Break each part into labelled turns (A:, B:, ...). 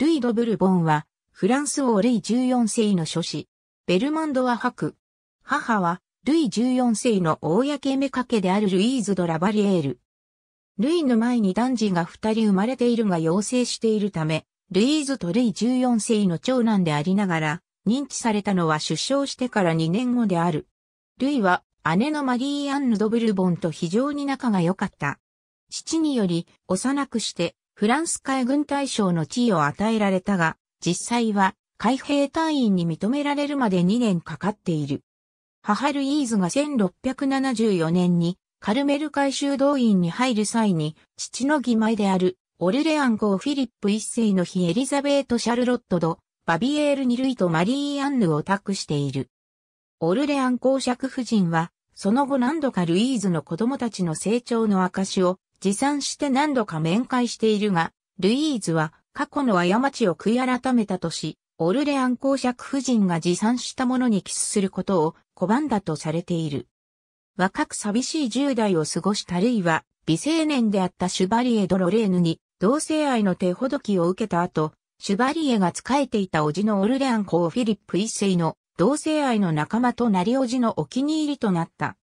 A: ルイ・ド・ブルボンは、フランス王ルイ14世の諸子。ベルモンドは白。
B: 母は、ルイ14世の公目かけであるルイーズ・ド・ラバリエール。ルイの前に男児が二人生まれているが養成しているため、ルイーズとルイ14世の長男でありながら、認知されたのは出生してから2年後である。ルイは、姉のマリー・アンヌ・ド・ブルボンと非常に仲が良かった。父により、幼くして、フランス海軍大将の地位を与えられたが、実際は海兵隊員に認められるまで2年かかっている。母ルイーズが1674年にカルメル海修動員に入る際に、父の義前であるオルレアン公フィリップ一世の妃エリザベート・シャルロットド、バビエール二類とマリー・アンヌを託している。オルレアン公爵夫人は、その後何度かルイーズの子供たちの成長の証を持参して何度か面会しているが、ルイーズは過去の過ちを悔い改めたとし、オルレアン公爵夫人が持参したものにキスすることを拒んだとされている。若く寂しい10代を過ごしたルイは、美青年であったシュバリエ・ドロレーヌに同性愛の手ほどきを受けた後、シュバリエが仕えていたおじのオルレアン公フィリップ一世の同性愛の仲間となりおじのお気に入りとなった。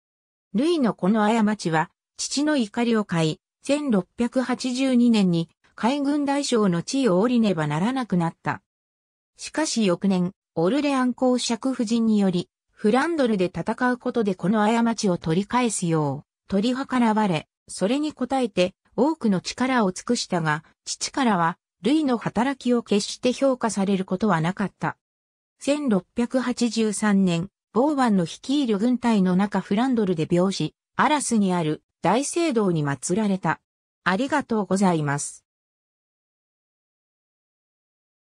B: ルイのこの過ちは、父の怒りを買い、1682年に海軍大将の地位を降りねばならなくなった。しかし翌年、オルレアン公爵夫人により、フランドルで戦うことでこの過ちを取り返すよう、取り計らわれ、それに応えて多くの力を尽くしたが、父からは、ルイの働きを決して評価されることはなかった。1683年、ボーワンの率いる軍隊の中フランドルで病死、アラスにある大聖堂に祀ら
A: れた。ありがとうございます。